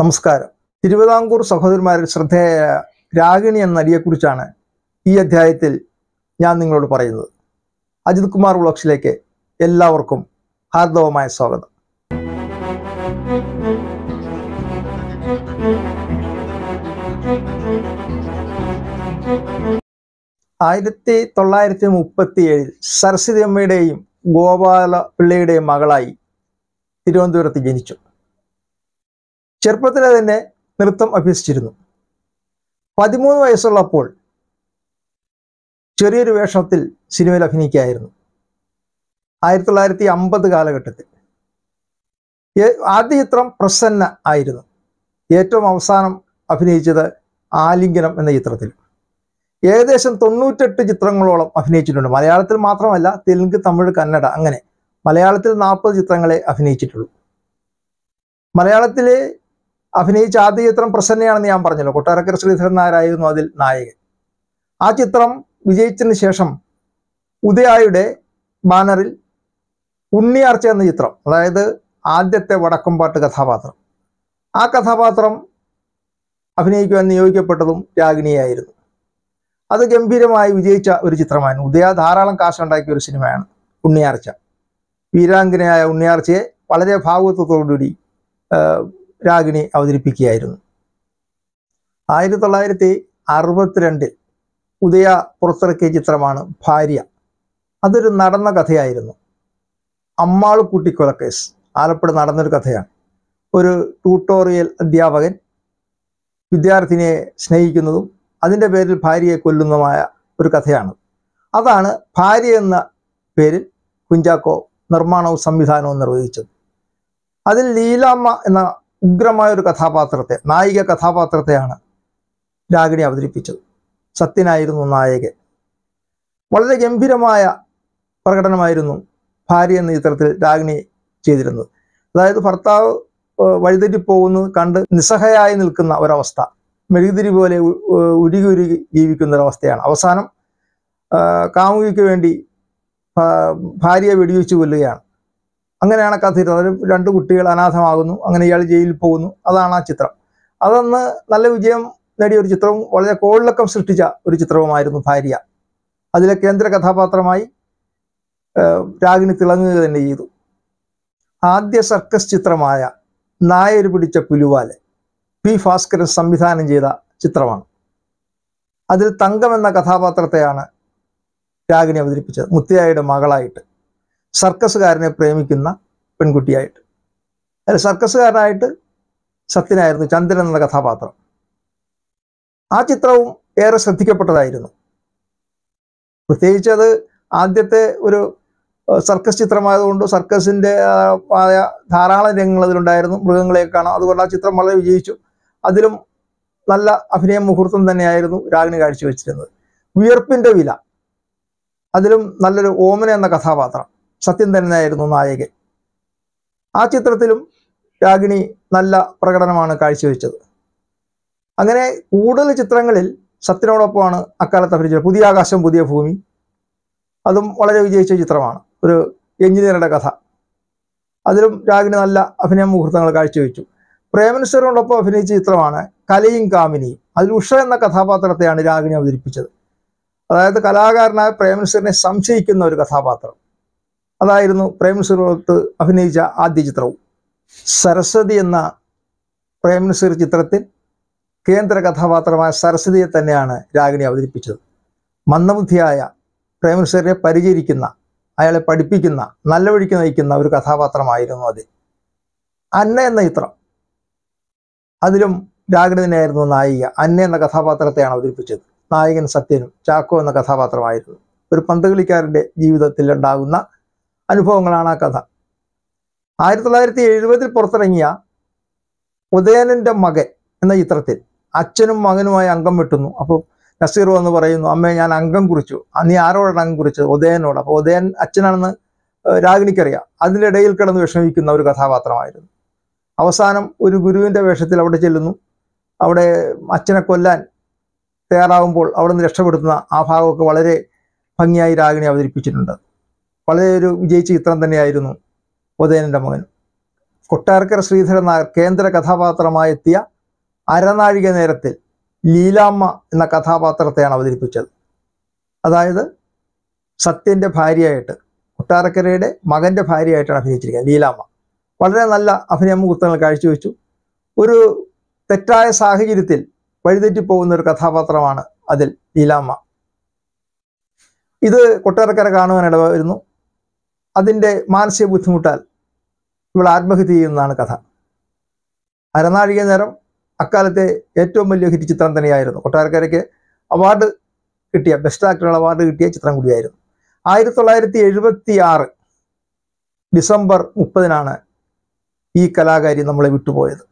നമസ്കാരം തിരുവിതാംകൂർ സഹോദരന്മാരിൽ ശ്രദ്ധേയ രാഗിണി എന്ന നടിയെക്കുറിച്ചാണ് ഈ അധ്യായത്തിൽ ഞാൻ നിങ്ങളോട് പറയുന്നത് അജിത് കുമാർ വ്ളോക്സിലേക്ക് എല്ലാവർക്കും ഹാർദവമായ സ്വാഗതം ആയിരത്തി തൊള്ളായിരത്തി ഏഴിൽ സരസ്വതി അമ്മയുടെയും ഗോപാല പിള്ളയുടെയും മകളായി തിരുവനന്തപുരത്ത് ജനിച്ചു ചെറുപ്പത്തിലെ തന്നെ നൃത്തം അഭ്യസിച്ചിരുന്നു പതിമൂന്ന് വയസ്സുള്ളപ്പോൾ ചെറിയൊരു വേഷത്തിൽ സിനിമയിൽ അഭിനയിക്കുകയായിരുന്നു ആയിരത്തി തൊള്ളായിരത്തി അമ്പത് കാലഘട്ടത്തിൽ ആദ്യ ചിത്രം പ്രസന്ന ആയിരുന്നു ഏറ്റവും അവസാനം അഭിനയിച്ചത് ആലിംഗനം എന്ന ചിത്രത്തിൽ ഏകദേശം തൊണ്ണൂറ്റെട്ട് ചിത്രങ്ങളോളം അഭിനയിച്ചിട്ടുണ്ട് മലയാളത്തിൽ മാത്രമല്ല തെലുങ്ക് തമിഴ് കന്നഡ അങ്ങനെ മലയാളത്തിൽ നാൽപ്പത് ചിത്രങ്ങളെ അഭിനയിച്ചിട്ടുള്ളൂ മലയാളത്തിലെ അഭിനയിച്ച ആദ്യ ചിത്രം പ്രസന്നയാണെന്ന് ഞാൻ പറഞ്ഞല്ലോ കൊട്ടാരക്കര ശ്രീധരൻ നായരായിരുന്നു അതിൽ നായകൻ ആ ചിത്രം വിജയിച്ചതിന് ശേഷം ഉദയായുടെ ബാനറിൽ ഉണ്ണിയാർച്ച എന്ന ചിത്രം അതായത് ആദ്യത്തെ വടക്കമ്പാട്ട് കഥാപാത്രം ആ കഥാപാത്രം അഭിനയിക്കുവാൻ നിയോഗിക്കപ്പെട്ടതും രാഗിണിയായിരുന്നു അത് ഗംഭീരമായി വിജയിച്ച ഒരു ചിത്രമായിരുന്നു ഉദയ ധാരാളം കാശുണ്ടാക്കിയ ഒരു സിനിമയാണ് ഉണ്ണിയാർച്ച വീരാംഗനയായ ഉണ്ണിയാർച്ചയെ വളരെ ഭാഗവത്വത്തോടുകൂടി രാഗിണി അവതരിപ്പിക്കുകയായിരുന്നു ആയിരത്തി തൊള്ളായിരത്തി അറുപത്തിരണ്ടിൽ ഉദയ പുറത്തിറക്കിയ ചിത്രമാണ് ഭാര്യ അതൊരു നടന്ന കഥയായിരുന്നു അമ്മാൾ കുട്ടിക്കൊലക്കേസ് ആലപ്പുഴ നടന്നൊരു കഥയാണ് ഒരു ട്യൂട്ടോറിയൽ അധ്യാപകൻ വിദ്യാർത്ഥിനിയെ സ്നേഹിക്കുന്നതും അതിൻ്റെ പേരിൽ ഭാര്യയെ കൊല്ലുന്നതുമായ ഒരു കഥയാണ് അതാണ് ഭാര്യ എന്ന പേരിൽ കുഞ്ചാക്കോ നിർമ്മാണവും സംവിധാനവും നിർവഹിച്ചത് അതിൽ ലീലാമ്മ എന്ന ഉഗ്രമായ ഒരു കഥാപാത്രത്തെ നായിക കഥാപാത്രത്തെയാണ് രാഗിണി അവതരിപ്പിച്ചത് സത്യനായിരുന്നു നായകൻ വളരെ ഗംഭീരമായ പ്രകടനമായിരുന്നു ഭാര്യ എന്ന ചിത്രത്തിൽ രാഗിണി ചെയ്തിരുന്നത് അതായത് ഭർത്താവ് വഴിതെറ്റിപ്പോകുന്നത് കണ്ട് നിസ്സഹയായി നിൽക്കുന്ന ഒരവസ്ഥ മെഴുകുതിരി പോലെ ഉരുകി ഉരുകി ജീവിക്കുന്ന ഒരവസ്ഥയാണ് അവസാനം കാമുകിക്ക് വേണ്ടി ഭാര്യയെ വെടിവെച്ച് കൊല്ലുകയാണ് അങ്ങനെയാണ് കഥയിരുന്നത് ഇരുന്നത് രണ്ട് കുട്ടികൾ അനാഥമാകുന്നു അങ്ങനെ ഇയാൾ ജയിലിൽ പോകുന്നു അതാണ് ആ ചിത്രം അതന്ന് നല്ല വിജയം നേടിയ ഒരു ചിത്രവും വളരെ കോളിളക്കം സൃഷ്ടിച്ച ഒരു ചിത്രവുമായിരുന്നു ഭാര്യ അതിലെ കേന്ദ്ര കഥാപാത്രമായി രാഗിണി തിളങ്ങുക തന്നെ ചെയ്തു ആദ്യ സർക്കസ് ചിത്രമായ നായർ പിടിച്ച പുലുവാല് പി ഭാസ്കരൻ സംവിധാനം ചെയ്ത ചിത്രമാണ് അതിൽ തങ്കം എന്ന കഥാപാത്രത്തെയാണ് രാഗിണി അവതരിപ്പിച്ചത് മുത്തിയായുടെ മകളായിട്ട് സർക്കസുകാരനെ പ്രേമിക്കുന്ന പെൺകുട്ടിയായിട്ട് അല്ല സർക്കസുകാരനായിട്ട് സത്യനായിരുന്നു ചന്ദ്രൻ എന്ന കഥാപാത്രം ആ ചിത്രവും ഏറെ ശ്രദ്ധിക്കപ്പെട്ടതായിരുന്നു പ്രത്യേകിച്ച് അത് ആദ്യത്തെ ഒരു സർക്കസ് ചിത്രമായതുകൊണ്ട് സർക്കസിൻ്റെ ആയ ധാരാളം രംഗങ്ങൾ അതിലുണ്ടായിരുന്നു മൃഗങ്ങളെ കാണാം അതുകൊണ്ട് ആ ചിത്രം വളരെ വിജയിച്ചു അതിലും നല്ല അഭിനയ മുഹൂർത്തം തന്നെയായിരുന്നു രാഗിണി കാഴ്ചവെച്ചിരുന്നത് വിയർപ്പിൻ്റെ വില അതിലും നല്ലൊരു ഓമന എന്ന കഥാപാത്രം സത്യൻ തന്നെയായിരുന്നു നായകൻ ആ ചിത്രത്തിലും രാഗിണി നല്ല പ്രകടനമാണ് കാഴ്ചവെച്ചത് അങ്ങനെ കൂടുതൽ ചിത്രങ്ങളിൽ സത്യനോടൊപ്പമാണ് അക്കാലത്ത് അഭിനയിച്ചത് പുതിയ ആകാശം പുതിയ ഭൂമി അതും വളരെ വിജയിച്ച ചിത്രമാണ് ഒരു എഞ്ചിനീയറുടെ കഥ അതിലും രാഗിണി നല്ല അഭിനയ മുഹൂർത്തങ്ങൾ കാഴ്ചവെച്ചു പ്രേമനുസ്വരനോടൊപ്പം അഭിനയിച്ച ചിത്രമാണ് കലയും കാമിനിയും അതിൽ ഉഷ എന്ന കഥാപാത്രത്തെയാണ് രാഗിണി അവതരിപ്പിച്ചത് അതായത് കലാകാരനായ പ്രേമനുസ്വരനെ സംശയിക്കുന്ന ഒരു കഥാപാത്രം അതായിരുന്നു പ്രേംസുറത്ത് അഭിനയിച്ച ആദ്യ ചിത്രവും സരസ്വതി എന്ന പ്രേംസുർ ചിത്രത്തിൽ കേന്ദ്ര കഥാപാത്രമായ സരസ്വതിയെ തന്നെയാണ് രാഗിണി അവതരിപ്പിച്ചത് മന്ദബുദ്ധിയായ പ്രേംസുരെ പരിചരിക്കുന്ന അയാളെ പഠിപ്പിക്കുന്ന നല്ല വഴിക്ക് നയിക്കുന്ന ഒരു കഥാപാത്രമായിരുന്നു അത് അന്ന എന്ന ചിത്രം അതിലും രാഗിണിതനായിരുന്നു നായിക അന്ന എന്ന കഥാപാത്രത്തെയാണ് അവതരിപ്പിച്ചത് നായകൻ സത്യനും ചാക്കോ എന്ന കഥാപാത്രമായിരുന്നു ഒരു പന്തുകളിക്കാരൻ്റെ ജീവിതത്തിൽ ഉണ്ടാകുന്ന അനുഭവങ്ങളാണ് ആ കഥ ആയിരത്തി തൊള്ളായിരത്തി എഴുപതിൽ പുറത്തിറങ്ങിയ ഉദയനന്റെ മകൻ എന്ന ചിത്രത്തിൽ അച്ഛനും മകനുമായി അംഗം വെട്ടുന്നു അപ്പോൾ നസീർ വന്ന് പറയുന്നു അമ്മേ ഞാൻ അംഗം കുറിച്ചു നീ ആരോടാണ് അംഗം കുറിച്ചത് ഉദയനോട് അപ്പോൾ ഉദയൻ അച്ഛനാണെന്ന് രാഗിണിക്കറിയാം അതിനിടയിൽ കിടന്ന് വിഷമിക്കുന്ന ഒരു കഥാപാത്രമായിരുന്നു അവസാനം ഒരു ഗുരുവിൻ്റെ വേഷത്തിൽ അവിടെ ചെല്ലുന്നു അവിടെ അച്ഛനെ കൊല്ലാൻ തയ്യാറാവുമ്പോൾ അവിടെ നിന്ന് രക്ഷപ്പെടുത്തുന്ന ആ ഭാഗമൊക്കെ വളരെ ഭംഗിയായി രാഗിണി അവതരിപ്പിച്ചിട്ടുണ്ട് വളരെ ഒരു വിജയിച്ച ചിത്രം തന്നെയായിരുന്നു ഉദയനൻ്റെ മകൻ കൊട്ടാരക്കര ശ്രീധരൻ നായർ കേന്ദ്ര കഥാപാത്രമായെത്തിയ അരനാഴിക നേരത്തിൽ ലീലാമ്മ എന്ന കഥാപാത്രത്തെയാണ് അവതരിപ്പിച്ചത് അതായത് സത്യൻ്റെ ഭാര്യയായിട്ട് കൊട്ടാരക്കരയുടെ മകൻ്റെ ഭാര്യയായിട്ടാണ് അഭിനയിച്ചിരിക്കുന്നത് ലീലാമ്മ വളരെ നല്ല അഭിനയ മുഹൂർത്തങ്ങൾ കാഴ്ചവെച്ചു ഒരു തെറ്റായ സാഹചര്യത്തിൽ വഴിതെറ്റിപ്പോകുന്ന ഒരു കഥാപാത്രമാണ് അതിൽ ലീലാമ്മ ഇത് കൊട്ടാരക്കര കാണുവാൻ അതിൻ്റെ മാനസിക ബുദ്ധിമുട്ടാൽ ഇവൾ ആത്മഹത്യ ചെയ്യുന്നതാണ് കഥ അരനാഴിക നേരം അക്കാലത്തെ ഏറ്റവും വലിയ ഹിറ്റ് ചിത്രം തന്നെയായിരുന്നു കൊട്ടാരക്കരയ്ക്ക് അവാർഡ് കിട്ടിയ ബെസ്റ്റ് ആക്ടറുള്ള അവാർഡ് കിട്ടിയ ചിത്രം കൂടിയായിരുന്നു ആയിരത്തി തൊള്ളായിരത്തി എഴുപത്തി ആറ് ഡിസംബർ മുപ്പതിനാണ് ഈ കലാകാരി നമ്മളെ വിട്ടുപോയത്